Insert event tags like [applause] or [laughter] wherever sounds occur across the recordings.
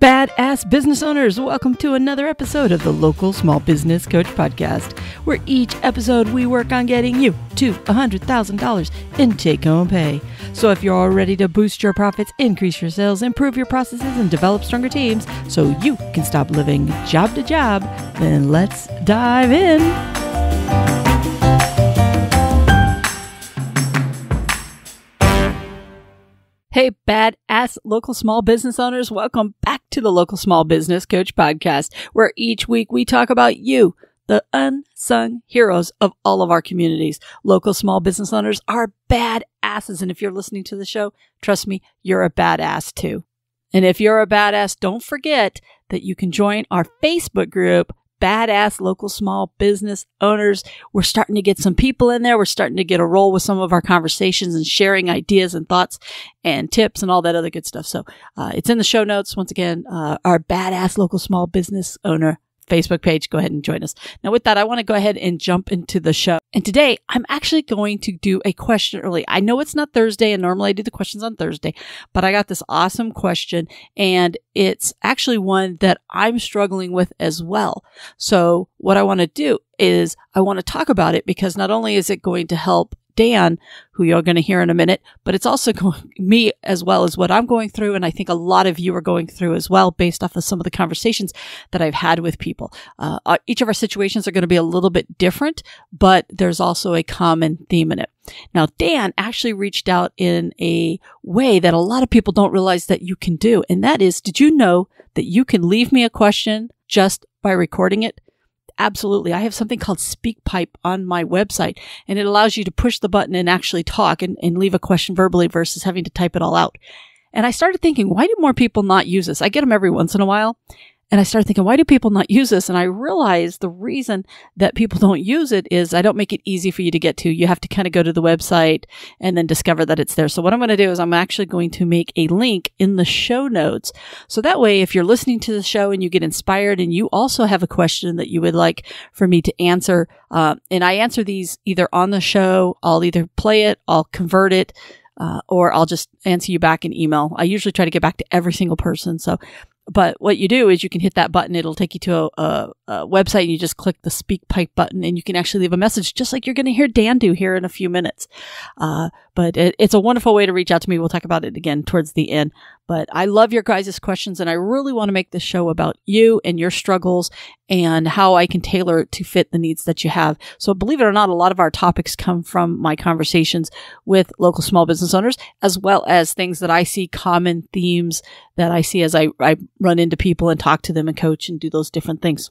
badass business owners. Welcome to another episode of the Local Small Business Coach Podcast, where each episode we work on getting you to $100,000 in take home pay. So if you're all ready to boost your profits, increase your sales, improve your processes, and develop stronger teams so you can stop living job to job, then let's dive in. Hey, badass local small business owners, welcome back to the Local Small Business Coach Podcast, where each week we talk about you, the unsung heroes of all of our communities. Local small business owners are badasses. And if you're listening to the show, trust me, you're a badass too. And if you're a badass, don't forget that you can join our Facebook group badass local small business owners. We're starting to get some people in there. We're starting to get a roll with some of our conversations and sharing ideas and thoughts and tips and all that other good stuff. So uh, it's in the show notes. Once again, uh, our badass local small business owner Facebook page. Go ahead and join us. Now, with that, I want to go ahead and jump into the show. And today, I'm actually going to do a question early. I know it's not Thursday, and normally I do the questions on Thursday, but I got this awesome question, and it's actually one that I'm struggling with as well. So, what I want to do is I want to talk about it because not only is it going to help Dan, who you're going to hear in a minute, but it's also [laughs] going, me as well as what I'm going through. And I think a lot of you are going through as well based off of some of the conversations that I've had with people. Uh, uh each of our situations are going to be a little bit different, but there's also a common theme in it. Now, Dan actually reached out in a way that a lot of people don't realize that you can do. And that is, did you know that you can leave me a question just by recording it? Absolutely. I have something called SpeakPipe on my website and it allows you to push the button and actually talk and, and leave a question verbally versus having to type it all out. And I started thinking, why do more people not use this? I get them every once in a while. And I started thinking, why do people not use this? And I realized the reason that people [laughs] don't use it is I don't make it easy for you to get to. You have to kind of go to the website and then discover that it's there. So what I'm going to do is I'm actually going to make a link in the show notes. So that way, if you're listening to the show and you get inspired and you also have a question that you would like for me to answer, uh, and I answer these either on the show, I'll either play it, I'll convert it, uh, or I'll just answer you back in email. I usually try to get back to every single person. So but what you do is you can hit that button. It'll take you to a, a, a website and you just click the speak pipe button and you can actually leave a message just like you're going to hear Dan do here in a few minutes. Uh, but it, it's a wonderful way to reach out to me. We'll talk about it again towards the end. But I love your guys' questions and I really want to make this show about you and your struggles and how I can tailor it to fit the needs that you have. So believe it or not, a lot of our topics come from my conversations with local small business owners, as well as things that I see common themes that I see as I, I run into people and talk to them and coach and do those different things.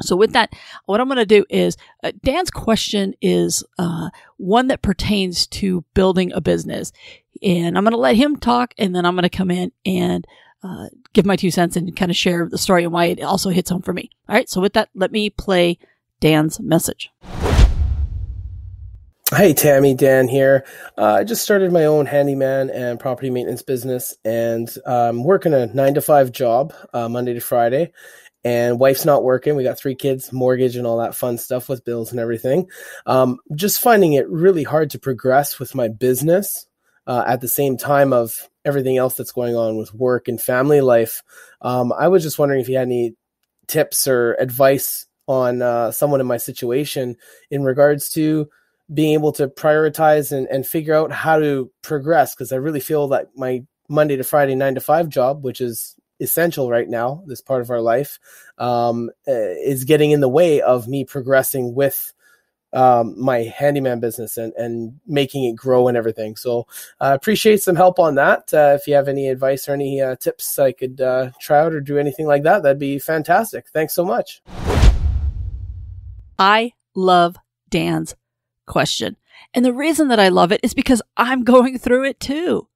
So with that, what I'm going to do is uh, Dan's question is uh, one that pertains to building a business, and I'm going to let him talk, and then I'm going to come in and uh, give my two cents and kind of share the story and why it also hits home for me. All right. So with that, let me play Dan's message. Hey, Tammy, Dan here. Uh, I just started my own handyman and property maintenance business, and I'm um, working a nine to five job uh, Monday to Friday. And wife's not working. We got three kids, mortgage, and all that fun stuff with bills and everything. Um, just finding it really hard to progress with my business uh, at the same time of everything else that's going on with work and family life. Um, I was just wondering if you had any tips or advice on uh, someone in my situation in regards to being able to prioritize and, and figure out how to progress because I really feel that my Monday to Friday nine to five job, which is essential right now, this part of our life, um, eh, is getting in the way of me progressing with um, my handyman business and, and making it grow and everything. So I uh, appreciate some help on that. Uh, if you have any advice or any uh, tips I could uh, try out or do anything like that, that'd be fantastic. Thanks so much. I love Dan's question. And the reason that I love it is because I'm [laughs] going through it too.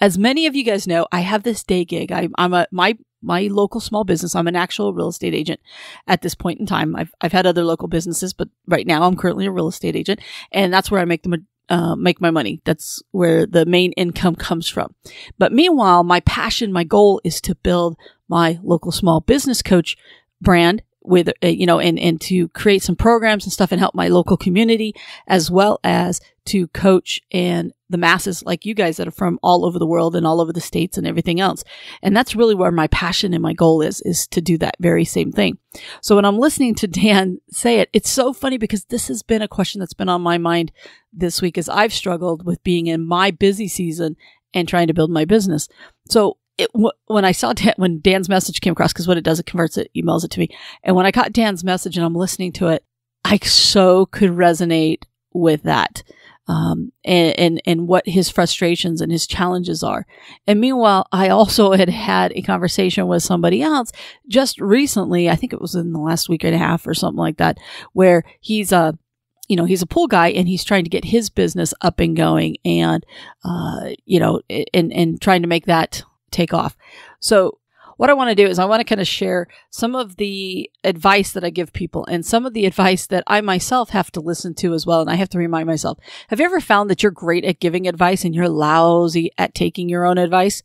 As many of you guys know, I have this day gig. I, am a my my local small business. I'm an actual real estate agent at this point in time. I've I've had other local businesses, but right now I'm currently a real estate agent, and that's where I make the uh, make my money. That's where the main income comes from. But meanwhile, my passion, my goal is to build my local small business coach brand with uh, you know and and to create some programs and stuff and help my local community as well as to coach and the masses like you guys that are from all over the world and all over the states and everything else and that's really where my passion and my goal is is to do that very same thing so when i'm listening to dan say it it's so funny because this has been a question that's been on my mind this week as i've struggled with being in my busy season and trying to build my business so it, when I saw Dan, when Dan's message came across, because what it does, it converts it, emails it to me. And when I got Dan's message and I'm listening to it, I so could resonate with that, um, and, and and what his frustrations and his challenges are. And meanwhile, I also had had a conversation with somebody else just recently. I think it was in the last week and a half or something like that, where he's a you know he's a pool guy and he's trying to get his business up and going and uh, you know and and trying to make that take off. So what I want to do is I want to kind of share some of the advice that I give people and some of the advice that I myself have to listen to as well. And I have to remind myself, have you ever found that you're great at giving advice and you're lousy at taking your own advice?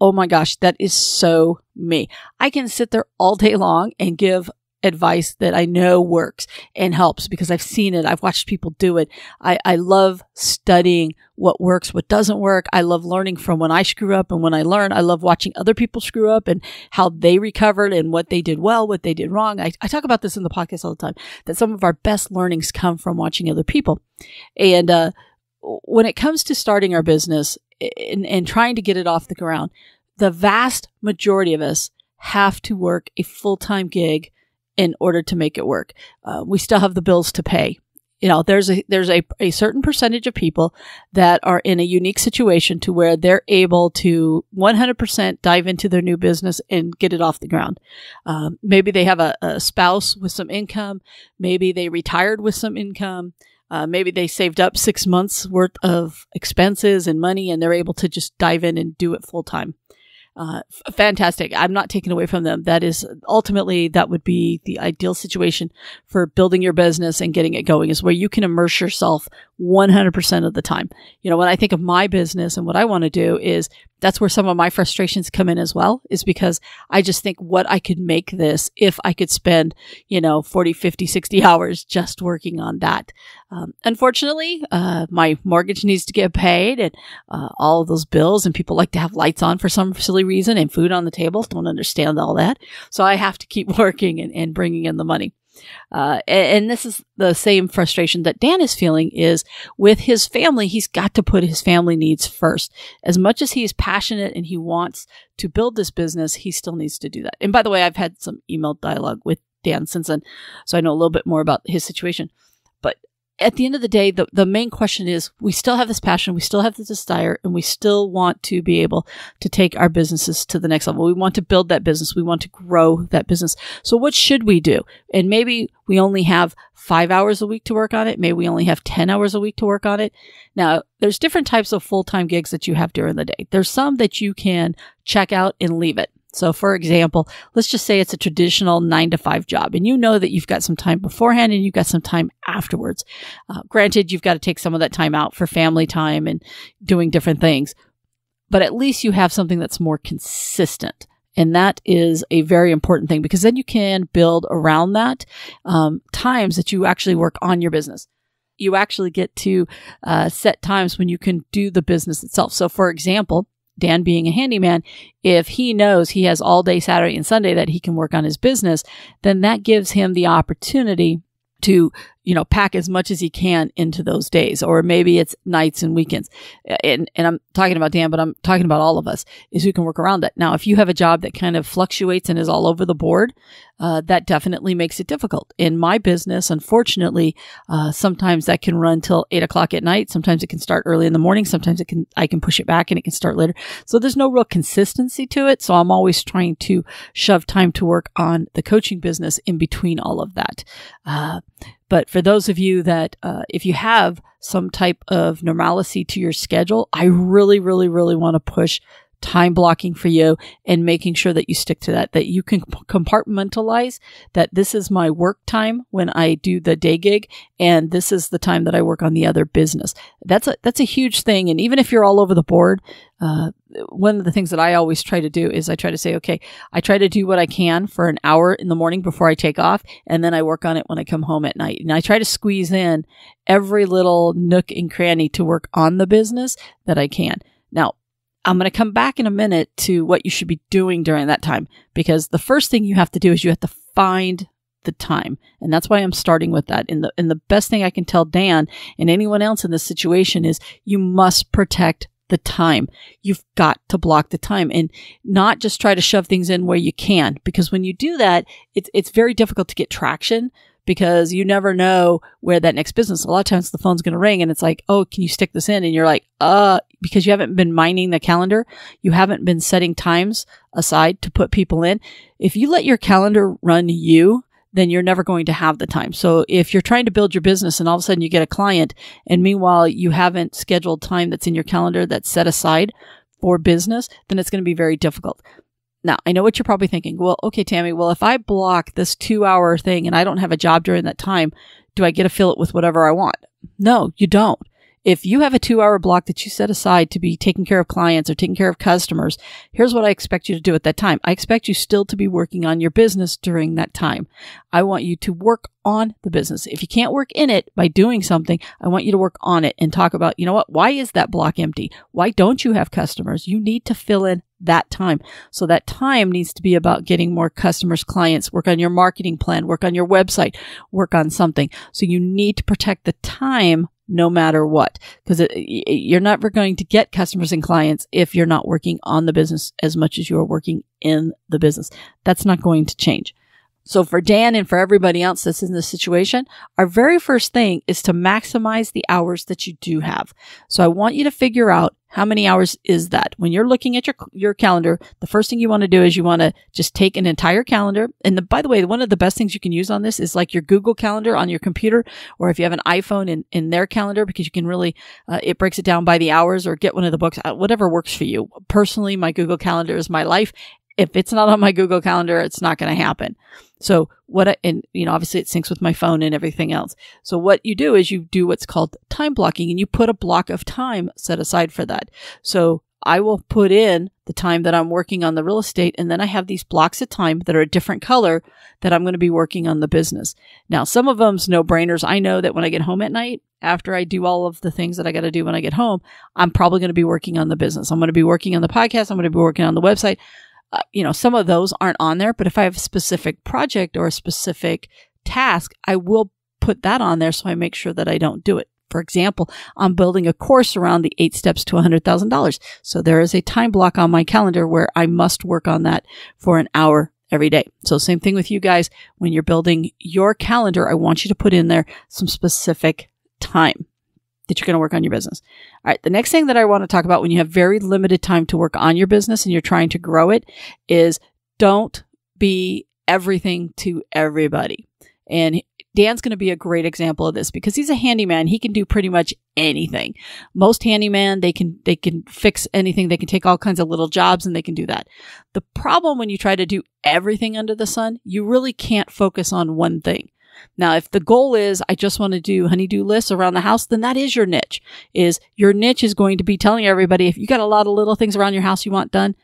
Oh my gosh, that is so me. I can sit there all day long and give advice that I know works and helps because I've seen it. I've watched people do it. I, I love studying what works, what doesn't work. I love learning from when I screw up and when I learn. I love watching other people screw up and how they recovered and what they did well, what they did wrong. I, I talk about this in the podcast all the time that some of our best learnings come from watching other people. And, uh, when it comes to starting our business and, and trying to get it off the ground, the vast majority of us have to work a full time gig in order to make it work. Uh, we still have the bills to pay. You know, there's a there's a, a certain percentage of people that are in a unique situation to where they're able to 100% dive into their new business and get it off the ground. Um, maybe they have a, a spouse with some income. Maybe they retired with some income. Uh, maybe they saved up six months worth of expenses and money and they're able to just dive in and do it full time uh, f- fantastic. I'm not taking away from them. That is ultimately that would be the ideal situation for building your business and getting it going is where you can immerse yourself 100% of the time. You know, when I think of my business and what I want to do is that's where some of my frustrations come in as well is because I just think what I could make this if I could spend, you know, 40, 50, 60 hours just working on that. Um, unfortunately, uh, my mortgage needs to get paid and uh, all of those bills and people like to have lights on for some silly reason and food on the table. Don't understand all that. So I have to keep [laughs] working and, and bringing in the money. Uh, and, and, this is the same frustration that Dan is feeling is with his family. He's got to put his family needs first. As much as he is passionate and he wants to build this business, he still needs to do that. And by the way, I've had some email dialogue with Dan since then, so I know a little bit more about his situation at the end of the day, the, the main question is we still have this passion, we still have this desire, and we still want to be able to take our businesses to the next level. We want to build that business, we want to grow that business. So, what should we do? And maybe we only have five hours a week to work on it, maybe we only have 10 hours a week to work on it. Now, there's different types of full time gigs that you have during the day. There's some that you can check out and leave it. So, for example, let's just say it's a traditional nine to five job, and you know that you've got some time beforehand and you've got some time afterwards. Uh, granted, you've got to take some of that time out for family time and doing different things, but at least you have something that's more consistent. And that is a very important thing because then you can build around that um, times that you actually work on your business you actually get to uh, set times when you can do the business itself. So, for example, Dan being a handyman, if he knows he has all day Saturday and Sunday that he can work on his business, then that gives him the opportunity to you know, pack as much as he can into those days, or maybe it's nights and weekends. And, and I'm talking about Dan, but I'm talking about all of us is who can work around that. Now, if you have a job that kind of fluctuates and is all over the board, uh, that definitely makes it difficult. In my business, unfortunately, uh, sometimes that can run till eight o'clock at night. Sometimes it can start early in the morning. Sometimes it can, I can push it back and it can start later. So there's no real consistency to it. So I'm always trying to shove time to work on the coaching business in between all of that. Uh, but for those of you that, uh, if you have some type of normalcy to your schedule, I really, really, really want to push time blocking for you and making sure that you stick to that, that you can compartmentalize that this is my work time when I do the day gig and this is the time that I work on the other business. That's a, that's a huge thing. And even if you're all over the board, uh, one of the things that I always try to do is I try to say, okay, I try to do what I can for an hour in the morning before I take off, and then I work on it when I come home at night. And I try to squeeze in every little nook and cranny to work on the business that I can. Now, I'm going to come back in a minute to what you should be doing during that time because the first thing you have to do is you have to find the time. And that's why I'm starting with that. And the and the best thing I can tell Dan and anyone else in this situation is you must protect the time. You've got to block the time and not just try to shove things in where you can because when you do that, it's it's very difficult to get traction because you never know where that next business. A lot of times the phone's going to ring and it's like, "Oh, can you stick this in?" and you're like, "Uh, because you haven't been mining the calendar, you haven't been setting times aside to put people in. If you let your calendar run you, then you're never going to have the time. So if you're trying to build your business and all of a sudden you get a client and meanwhile you haven't scheduled time that's in your calendar that's set aside for business, then it's going to be very difficult. Now, I know what you're probably thinking. Well, okay, Tammy, well, if I block this two hour thing and I don't have a job during that time, do I get to fill it with whatever I want? No, you don't if you have a two hour block that you set aside to be taking care of clients or taking care of customers, here's what I expect you to do at that time. I expect you still to be working on your business during that time. I want you to work on the business. If you can't work in it by doing something, I want you to work on it and talk about, you know what? Why is that block empty? Why don't you have customers? You need to fill in that time. So that time needs to be about getting more customers, clients, work on your marketing plan, work on your website, work on something. So you need to protect the time no matter what, because you're never going to get customers and clients if you're not working on the business as much as you are working in the business. That's not going to change. So for Dan and for everybody else that's in this situation, our very first thing is to maximize the hours that you do have. So I want you to figure out how many hours is that? When you're looking at your your calendar, the first thing you want to do is you want to just take an entire calendar. And the, by the way, one of the best things you can use on this is like your Google Calendar on your computer, or if you have an iPhone in, in their calendar, because you can really uh, it breaks it down by the hours, or get one of the books, uh, whatever works for you. Personally, my Google Calendar is my life, if it's not on my Google Calendar, it's not going to happen. So what, I, and you know, obviously it syncs with my phone and everything else. So what you do is you do what's called time blocking and you put a block of time set aside for that. So I will put in the time that I'm working on the real estate. And then I have these blocks of time that are a different color that I'm going to be working on the business. Now, some of them's no brainers. I know that when I get home at night, after I do all of the things that I got to do when I get home, I'm probably going to be working on the business. I'm going to be working on the podcast. I'm going to be working on the website. Uh, you know, some of those aren't on there, but if I have a specific project or a specific task, I will put that on there so I make sure that I don't do it. For example, I'm building a course around the eight steps to $100,000. So there is a time block on my calendar where I must work on that for an hour every day. So same thing with you guys. When you're building your calendar, I want you to put in there some specific time that you're going to work on your business. All right. The next thing that I want to talk about when you have very limited time to work on your business and you're trying to grow it is don't be everything to everybody. And Dan's going to be a great example of this because he's a handyman. He can do pretty much anything. Most handyman, they can, they can fix anything. They can take all kinds of little jobs and they can do that. The problem when you try to do everything under the sun, you really can't focus on one thing. Now, if the goal is I just want to do honeydew lists around the house, then that is your niche. Is your niche is going to be telling everybody if you got a lot of little things around your house you want done,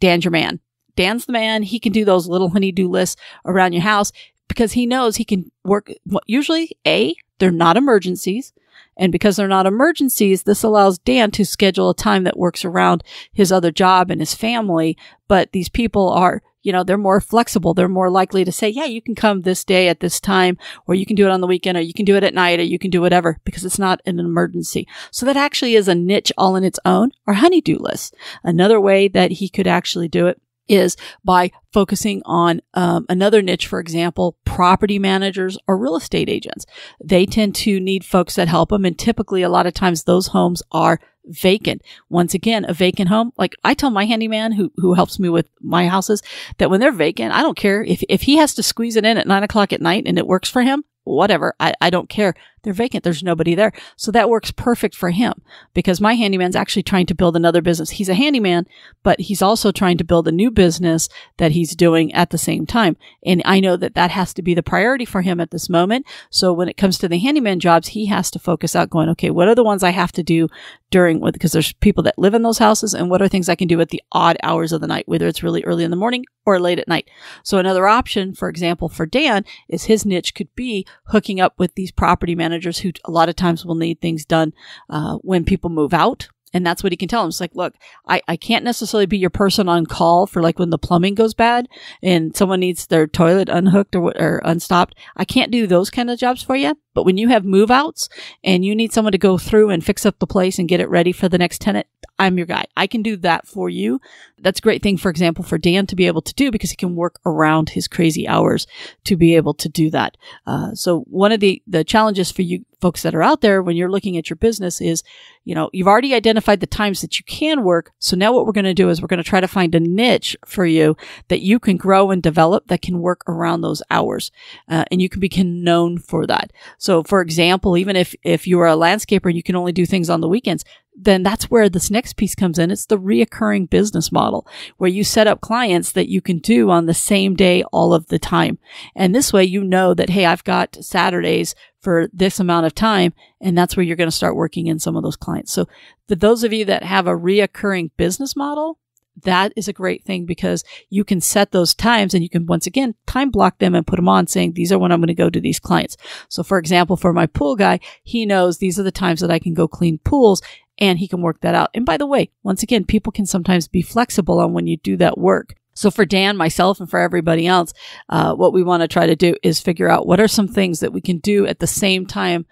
Dan's your man. Dan's the man. He can do those little honeydew lists around your house because he knows he can work. Usually, A, they're not emergencies. And because they're not emergencies, this allows Dan to schedule a time that works around his other job and his family. But these people are you know, they're more flexible. They're more likely to say, yeah, you can come this day at this time, or you can do it on the weekend, or you can do it at night, or you can do whatever because it's not an emergency. So that actually is a niche all in its own or honeydew list. Another way that he could actually do it is by focusing on um, another niche, for example, property managers or real estate agents. They tend to need folks that help them. And typically, a lot of times, those homes are vacant. Once again, a vacant home. Like I tell my handyman who, who helps me with my houses that when they're vacant, I don't care if, if he has to squeeze it in at nine o'clock at night and it works for him, whatever. I, I don't care they're vacant. There's nobody there. So that works perfect for him because my handyman's actually trying to build another business. He's a handyman, but he's also trying to build a new business that he's doing at the same time. And I know that that has to be the priority for him at this moment. So when it comes to the handyman jobs, he has to focus out going, okay, what are the ones I have to do during what, because there's people that live in those houses and what are things I can do at the odd hours of the night, whether it's really early in the morning or late at night. So another option, for example, for Dan is his niche could be hooking up with these property managers managers who a lot of times will need things done uh, when people move out. And that's what he can tell them. It's like, look, I, I can't necessarily be your person on call for like when the plumbing goes bad and someone needs their toilet unhooked or, or unstopped. I can't do those kind of jobs for you, but when you have move outs and you need someone to go through and fix up the place and get it ready for the next tenant, I'm your guy. I can do that for you. That's a great thing, for example, for Dan to be able to do because he can work around his crazy hours to be able to do that. Uh, so one of the, the challenges for you folks that are out there when you're looking at your business is, you know, you've already identified the times that you can work. So now what we're going to do is we're going to try to find a niche for you that you can grow and develop that can work around those hours. Uh, and you can become known for that. So so for example, even if, if you are a landscaper and you can only do things on the weekends, then that's where this next piece comes in. It's the reoccurring business model where you set up clients that you can do on the same day all of the time. And this way you know that, Hey, I've got Saturdays for this amount of time. And that's where you're going to start working in some of those clients. So for those of you that have a reoccurring business model, that is a great thing because you can set those times and you can once again time block them and put them on saying these are when I'm going to go to these clients. So for example, for my pool guy, he knows these are the times that I can go clean pools and he can work that out. And by the way, once again, people can sometimes be flexible on when you do that work. So for Dan, myself, and for everybody else, uh, what we want to try to do is figure out what are some things that we can do at the same time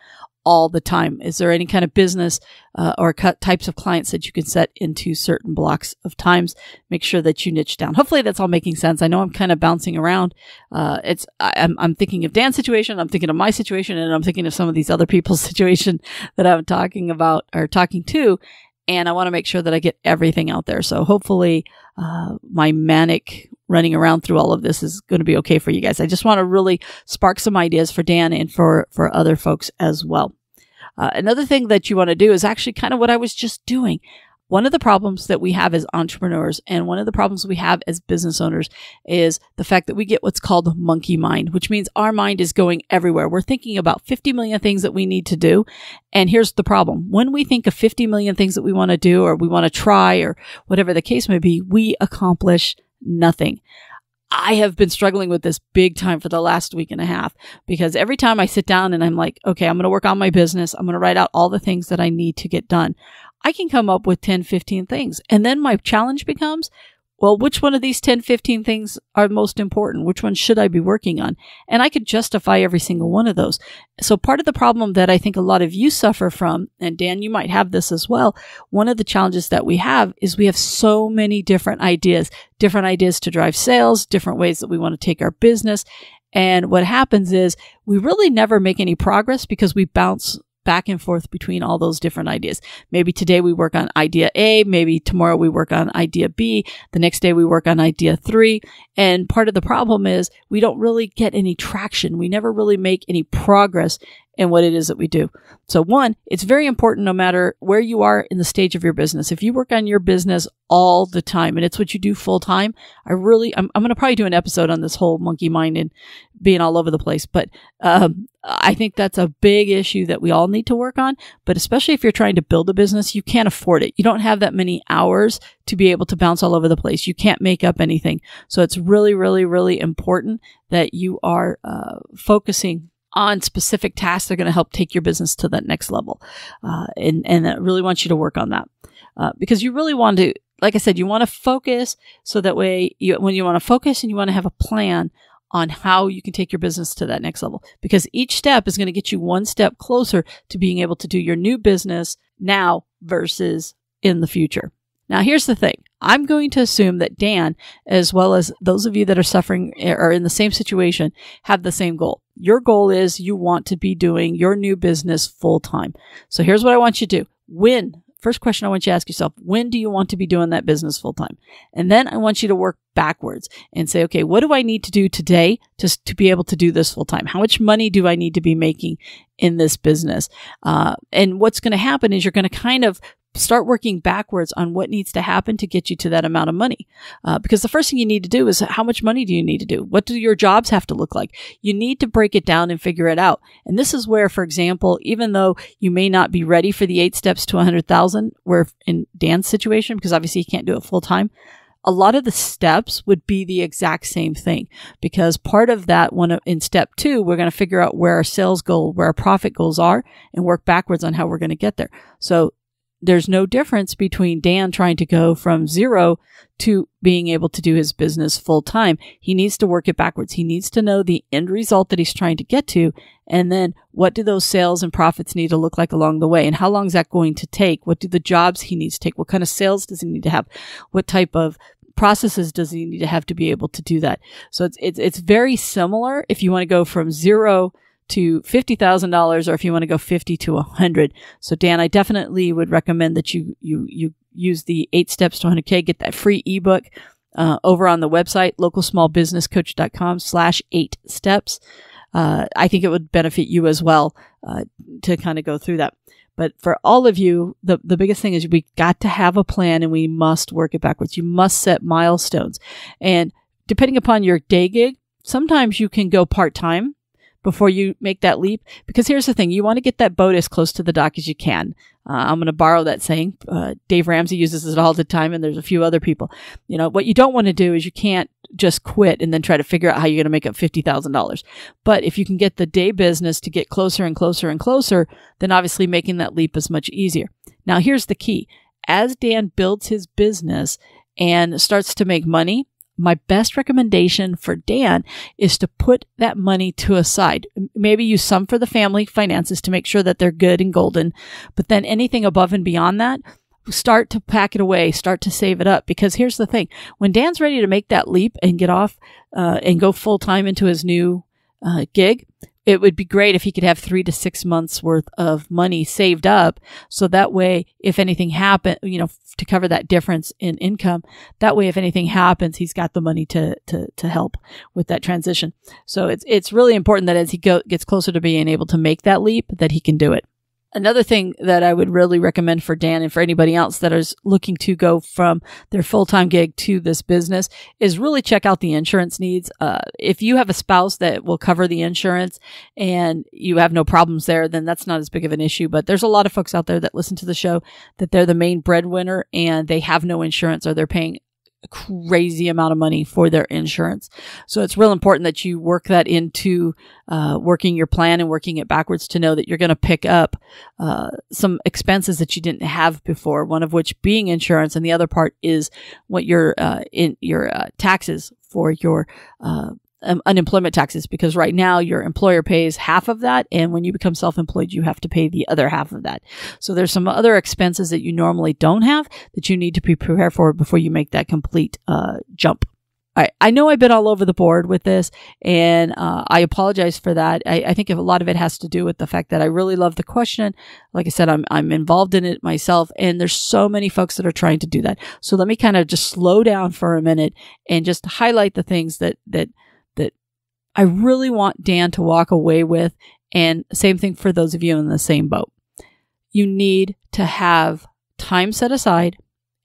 all the time? Is there any kind of business uh, or types of clients that you can set into certain blocks of times? Make sure that you niche down. Hopefully, that's all making sense. I know I'm kind of bouncing around. Uh, it's I, I'm, I'm thinking of Dan's situation, I'm thinking of my situation, and I'm thinking of some of these other people's [laughs] situation that I'm talking about or talking to, and I want to make sure that I get everything out there. So hopefully, uh, my manic running around through all of this is going to be okay for you guys. I just want to really spark some ideas for Dan and for for other folks as well. Uh, another thing that you want to do is actually kind of what I was just doing. One of the problems that we have as entrepreneurs and one of the problems we have as business owners is the fact that we get what's called monkey mind, which means our mind is going everywhere. We're thinking about 50 million things that we need to do. And here's the problem. When we think of 50 million things that we want to do or we want to try or whatever the case may be, we accomplish nothing. I have been struggling with this big time for the last week and a half because every time I sit down and I'm like, okay, I'm going to work on my business. I'm going to write out all the things that I need to get done. I can come up with 10, 15 things. And then my challenge becomes, well, which one of these 10, 15 things are most important? Which one should I be working on? And I could justify every single one of those. So part of the problem that I think a lot of you suffer from, and Dan, you might have this as well. One of the challenges that we have is we have so many different ideas, different ideas to drive sales, different ways that we want to take our business. And what happens is we really never make any progress because we bounce back and forth between all those different ideas. Maybe today we work on idea A, maybe tomorrow we work on idea B, the next day we work on idea three. And part of the problem is we don't really get any traction. We never really make any progress and what it is that we do. So, one, it's very important no matter where you are in the stage of your business. If you work on your business all the time and it's what you do full time, I really, I'm, I'm going to probably do an episode on this whole monkey mind and being all over the place. But um, I think that's a big issue that we all need to work on. But especially if you're trying to build a business, you can't afford it. You don't have that many hours to be able to bounce all over the place. You can't make up anything. So, it's really, really, really important that you are uh, focusing on specific tasks that are going to help take your business to that next level. Uh, and, and I really want you to work on that uh, because you really want to, like I said, you want to focus so that way you, when you want to focus and you want to have a plan on how you can take your business to that next level because each step is going to get you one step closer to being able to do your new business now versus in the future. Now, here's the thing. I'm going to assume that Dan, as well as those of you that are suffering or eh, are in the same situation, have the same goal. Your goal is you want to be doing your new business full time. So here's what I want you to do. When first question I want you to ask yourself, when do you want to be doing that business full time? And then I want you to work backwards and say, okay, what do I need to do today to, to be able to do this full time? How much money do I need to be making in this business? Uh, and what's going to happen is you're going to kind of start working backwards on what needs to happen to get you to that amount of money. Uh, because the first thing you need to do is how much money do you need to do? What do your jobs have to look like? You need to break it down and figure it out. And this is where, for example, even though you may not be ready for the eight steps to 100,000, where in Dan's situation, because obviously he can't do it full time, a lot of the steps would be the exact same thing because part of that one in step two, we're going to figure out where our sales goal, where our profit goals are and work backwards on how we're going to get there. So there's no difference between Dan trying to go from zero to being able to do his business full time. He needs to work it backwards. He needs to know the end result that he's trying to get to. And then what do those sales and profits need to look like along the way? And how long is that going to take? What do the jobs he needs to take? What kind of sales does he need to have? What type of processes does he need to have to be able to do that? So it's, it's, it's very similar if you want to go from zero to $50,000 or if you want to go 50 to 100. So Dan, I definitely would recommend that you, you, you use the eight steps to 100K, get that free ebook. Uh, over on the website, localsmallbusinesscoach.com slash eight steps. Uh, I think it would benefit you as well uh, to kind of go through that. But for all of you, the, the biggest thing is we got to have a plan and we must work it backwards. You must set milestones. And depending upon your day gig, sometimes you can go part time before you make that leap. Because here's the thing you want to get that boat as close to the dock as you can. Uh, I'm going to borrow that saying. Uh, Dave Ramsey uses it all the time, and there's a few other people. You know, what you don't want to do is you can't just quit and then try to figure out how you're going to make up $50,000. But if you can get the day business to get closer and closer and closer, then obviously making that leap is much easier. Now, here's the key as Dan builds his business and starts to make money, my best recommendation for Dan is to put that money to a side. Maybe use some for the family finances to make sure that they're good and golden, but then anything above and beyond that, start to pack it away, start to save it up. Because here's the thing when Dan's ready to make that leap and get off uh, and go full time into his new uh, gig, it would be great if he could have three to six months worth of money saved up. So that way, if anything happened, you know, to cover that difference in income, that way, if anything happens, he's got the money to, to, to help with that transition. So it's, it's really important that as he go, gets closer to being able to make that leap, that he can do it another thing that I would really recommend for Dan and for anybody else that is looking to go from their full time gig to this business is really check out the insurance needs. Uh, if you have a spouse that will cover the insurance and you have no problems there, then that's not as big of an issue. But there's a lot of folks out there that listen to the show that they're the main breadwinner and they have no insurance or they're paying crazy amount of money for their insurance. So it's real important that you work that into uh, working your plan and working it backwards to know that you're going to pick up uh, some expenses that you didn't have before. One of which being insurance, and the other part is what your uh, in your uh, taxes for your uh, um, unemployment taxes because right now your employer pays half of that and when you become self-employed you have to pay the other half of that so there's some other expenses that you normally don't have that you need to be prepared for before you make that complete uh, jump all right. I know I've been all over the board with this, and uh, I apologize for that. I, I, think a lot of it has to do with the fact that I really love the question. Like I said, I'm, I'm involved in it myself, and there's so many folks that are trying to do that. So let me kind of just slow down for a minute and just highlight the things that, that – I really want Dan to walk away with. And same thing for those of you in the same boat. You need to have time set aside,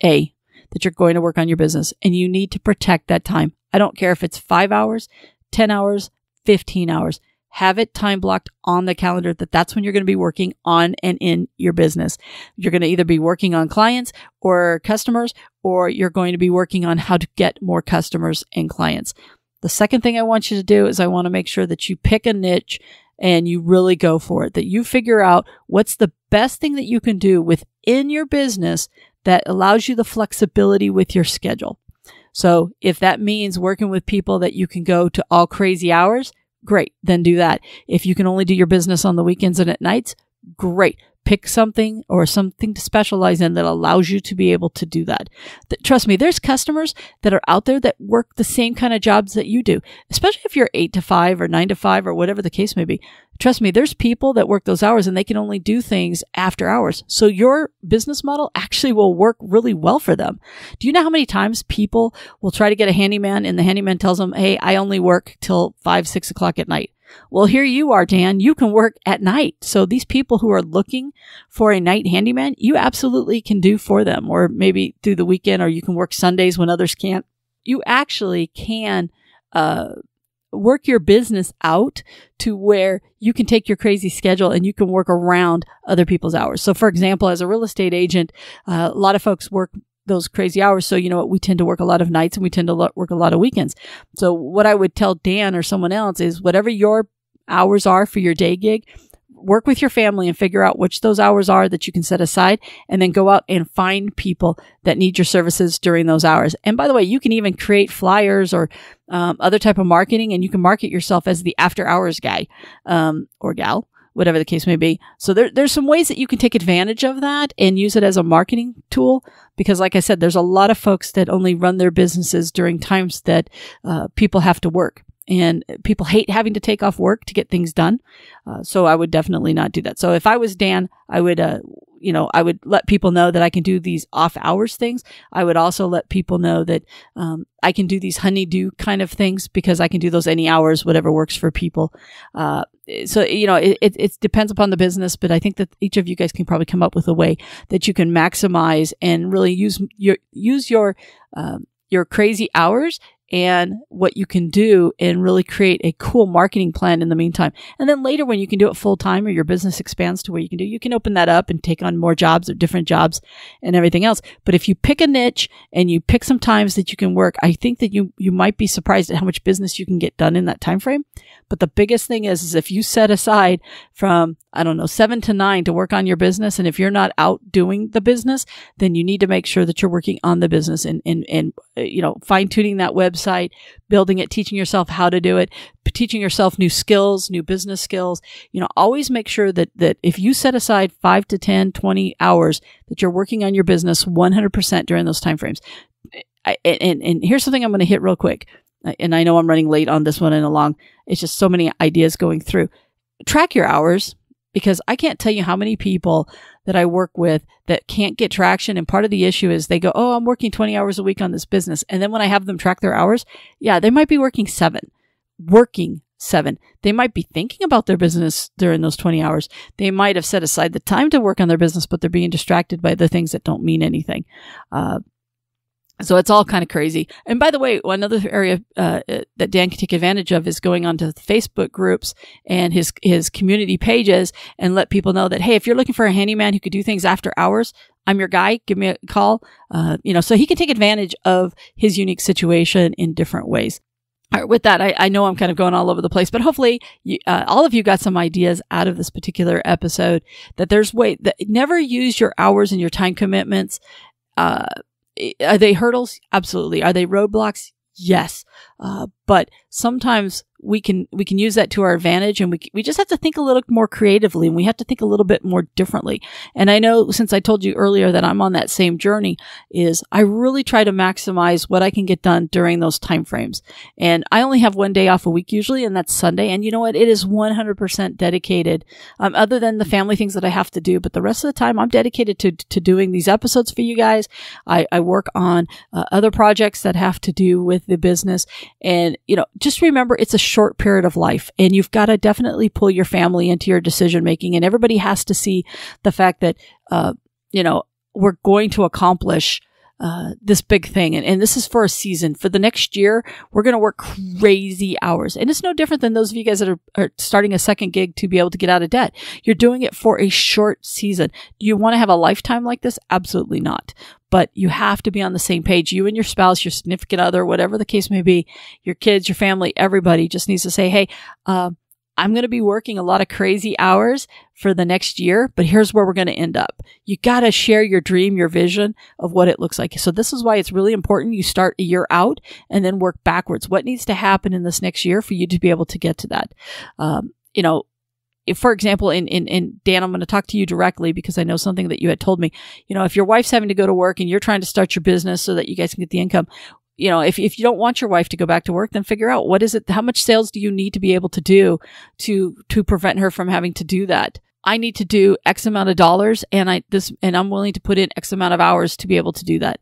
A, that you're going to work on your business, and you need to protect that time. I don't care if it's five hours, 10 hours, 15 hours. Have it time blocked on the calendar that that's when you're going to be working on and in your business. You're going to either be working on clients or customers, or you're going to be working on how to get more customers and clients. The second thing I want you to do is I want to make sure that you pick a niche and you really go for it, that you figure out what's the best thing that you can do within your business that allows you the flexibility with your schedule. So if that means working with people that you can go to all crazy hours, great, then do that. If you can only do your business on the weekends and at nights, great pick something or something to specialize in that allows you to be able to do that. Th- trust me, there's customers that are out there that work the same kind of jobs that you do, especially if you're eight to five or nine to five or whatever the case may be. Trust me, there's people that work those hours and they can only do things after hours. So your business model actually will work really well for them. Do you know how many times people will try to get a handyman and the handyman tells them, Hey, I only work till five, six o'clock at night? Well, here you are, Dan. You can work at night. So these people who are looking for a night handyman, you absolutely can do for them, or maybe through the weekend, or you can work Sundays when others can't. You actually can uh, work your business out to where you can take your crazy schedule and you can work around other people's hours. So, for example, as a real estate agent, uh, a lot of folks work those crazy hours. So, you know, we tend to work a lot of nights and we tend to lo- work a lot of weekends. So, what I would tell Dan or someone else is whatever your hours are for your day gig, work with your family and figure out which those hours are that you can set aside and then go out and find people that need your services during those hours. And by the way, you can even create flyers or um, other type of marketing and you can market yourself as the after hours guy um, or gal whatever the case may be. So there, there's some ways that you can take advantage of that and use it as a marketing tool. Because like I said, there's a lot of folks that only run their businesses during times that uh, people have to work and people hate having to take off work to get things done. Uh, so I would definitely not do that. So if I was Dan, I would, uh, you know, I would let people know that I can do these off hours things. I would also let people know that um, I can do these honeydew kind of things because I can do those any hours, whatever works for people. Uh, so, you know, it, it, it depends upon the business, but I think that each of you guys can probably come up with a way that you can maximize and really use your, use your, um, your crazy hours and what you can do and really create a cool marketing plan in the meantime. And then later, when you can do it full time or your business expands to where you can do, you can open that up and take on more jobs or different jobs and everything else. But if you pick a niche and you pick some times that you can work, I think that you, you might be surprised at how much business you can get done in that time frame. But the biggest thing is, is if you set aside from, I don't know, seven to nine to work on your business. And if you're not out doing the business, then you need to make sure that you're working on the business and, and, and, uh, you know, fine tuning that website website, building it, teaching yourself how to do it, teaching yourself new skills, new business skills. You know, always make sure that, that if you set aside five to 10, 20 hours that you're working on your business 100% during those timeframes. I, and, and here's something I'm going to hit real quick. And I know I'm running late on this one and along. It's just so many ideas going through. Track your hours because I can't tell you how many people that I work with that can't get traction. And part of the issue is they go, Oh, I'm working 20 hours a week on this business. And then when I have them track their hours, yeah, they might be working seven, working seven. They might be thinking about their business during those 20 hours. They might have set aside the time to work on their business, but they're being distracted by the things that don't mean anything. Uh, so it's all kind of crazy. And by the way, another area uh, uh, that Dan can take advantage of is going onto Facebook groups and his his community pages and let people know that hey, if you're looking for a handyman who could do things after hours, I'm your guy. Give me a call. Uh, you know, so he can take advantage of his unique situation in different ways. All right, with that, I, I, know I'm kind of going all over the place, but hopefully, you, uh, all of you got some ideas out of this particular episode. That there's way that never use your hours and your time commitments uh, are they hurdles? Absolutely. Are they roadblocks? Yes. Uh, but sometimes we can we can use that to our advantage and we we just have to think a little more creatively and we have to think a little bit more differently and i know since i told you earlier that i'm on that same journey is i really try to maximize what i can get done during those time frames and i only have one day off a week usually and that's sunday and you know what it is 100% dedicated um, other than the family things that i have to do but the rest of the time i'm dedicated to to doing these episodes for you guys i i work on uh, other projects that have to do with the business and you know just remember it's a short period of life. And you've got to definitely pull your family into your decision making. And everybody has to see the fact that, uh, you know, we're going to accomplish uh, this big thing. And, and this is for a season. For the next year, we're going to work crazy hours. And it's no different than those of you guys that are, are starting a second gig to be able to get out of debt. You're doing it for a short season. Do you want to have a lifetime like this? Absolutely not. But you have to be on the same page. You and your spouse, your significant other, whatever the case may be, your kids, your family, everybody just needs to say, hey, uh, I'm going to be working a lot of crazy hours for the next year, but here's where we're going to end up. You got to share your dream, your vision of what it looks like. So this is why it's really important you start a year out and then work backwards. What needs to happen in this next year for you to be able to get to that? Um, you know, if, for example, in, in, in Dan, I'm going to talk to you directly because I know something that you had told me. You know, if your wife's having to go to work and you're trying to start your business so that you guys can get the income, you know, if, if you don't want your wife to go back to work, then figure out what is it, how much sales do you need to be able to do to, to prevent her from having to do that? I need to do X amount of dollars and I, this, and I'm willing to put in X amount of hours to be able to do that.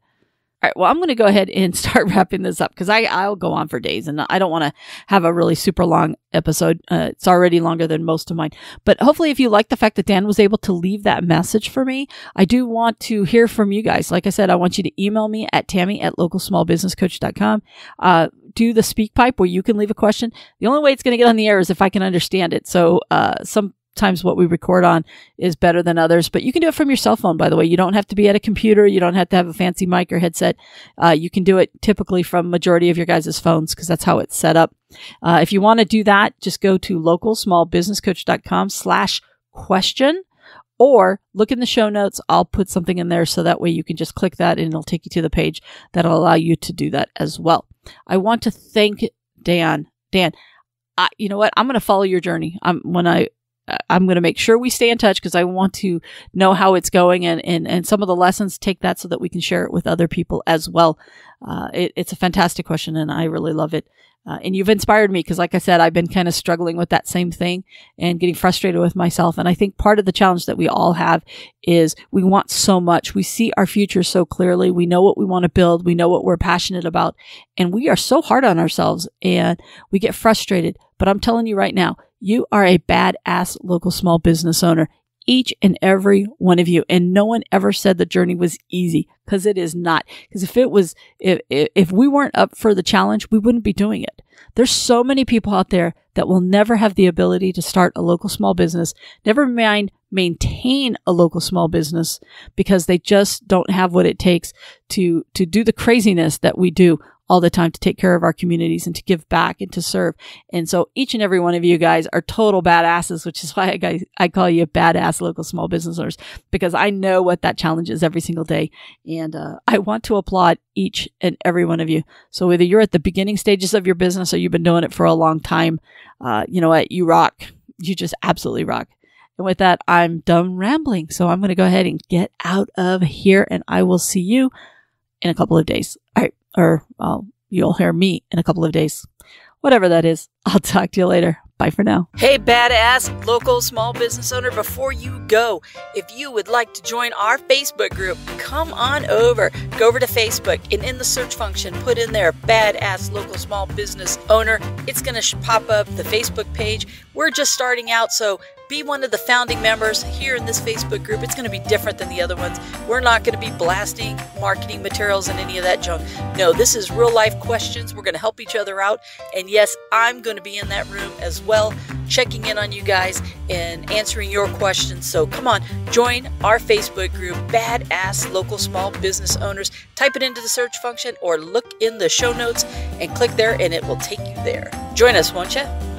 All right. Well, I'm going to go ahead and [laughs] start wrapping this up because I I'll go on for days, and I don't want to have a really super long episode. Uh, it's already longer than most of mine. But hopefully, if you like the fact that Dan was able to leave that message for me, I do want to hear from you guys. Like I said, I want you to email me at Tammy at localsmallbusinesscoach.com. Uh, do the speak pipe where you can leave a question. The only way it's going to get on the air is if I can understand it. So uh, some times what we record on is better than others. But you can do it from your cell phone, by the way. You don't have to be at a computer. You don't have to have a fancy mic or headset. Uh, you can do it typically from majority of your guys' phones because that's how it's set up. Uh, if you want to do that, just go to localsmallbusinesscoach.com slash question or look in the show notes. I'll put something in there so that way you can just click that and it'll take you to the page that'll allow you to do that as well. I want to thank Dan. Dan, I, you know what? I'm going to follow your journey. I'm, when I I'm going to make sure we stay in touch because I want to know how it's going and, and, and some of the lessons. Take that so that we can share it with other people as well. Uh, it, it's a fantastic question and I really love it. Uh, and you've inspired me because, like I said, I've been kind of struggling with that same thing and getting frustrated with myself. And I think part of the challenge that we all have is we want so much. We see our future so clearly. We know what we want to build. We know what we're passionate about. And we are so hard on ourselves and we get frustrated. But I'm telling you right now, you are a badass local small business owner, each and every one of you. And no one ever said the journey was easy because it is not. Because if it was, if, if we weren't up for the challenge, we wouldn't be doing it. There's so many people out there that will never have the ability to start a local small business, never mind maintain a local small business because they just don't have what it takes to, to do the craziness that we do all the time to take care of our communities and to give back and to serve. And so each and every one of you guys are total badasses, which is [laughs] why I, guys, I call you badass local small business owners because I know what that challenge is every single day. And uh, I want to applaud each and every one of you. So whether you're at the beginning stages of your business or you've been doing it for a long time, uh, you know what? You rock. You just absolutely rock. And with that, I'm done rambling. So I'm going to go ahead and get out of here and I will see you in a couple of days. All right or well, you'll hear me in a couple of days. Whatever that is, [laughs] I'll talk to you later. Bye for now. Hey, badass local small business owner, before you go, if you would like to join our Facebook group, come on over. Go over to Facebook and in the search function, put in there badass local small business owner. It's going to pop up the Facebook page. We're just starting out, so be one of the founding members here in this Facebook group. It's going to be different than the other ones. We're not going to be blasting marketing materials and any of that junk. No, this is real life questions. We're going to help each other out. And yes, I'm going to be in that room as well, checking in on you guys and answering your questions. So come on, join our Facebook group, Badass Local Small Business Owners. Type it into the search function or look in the show notes and click there, and it will take you there. Join us, won't you?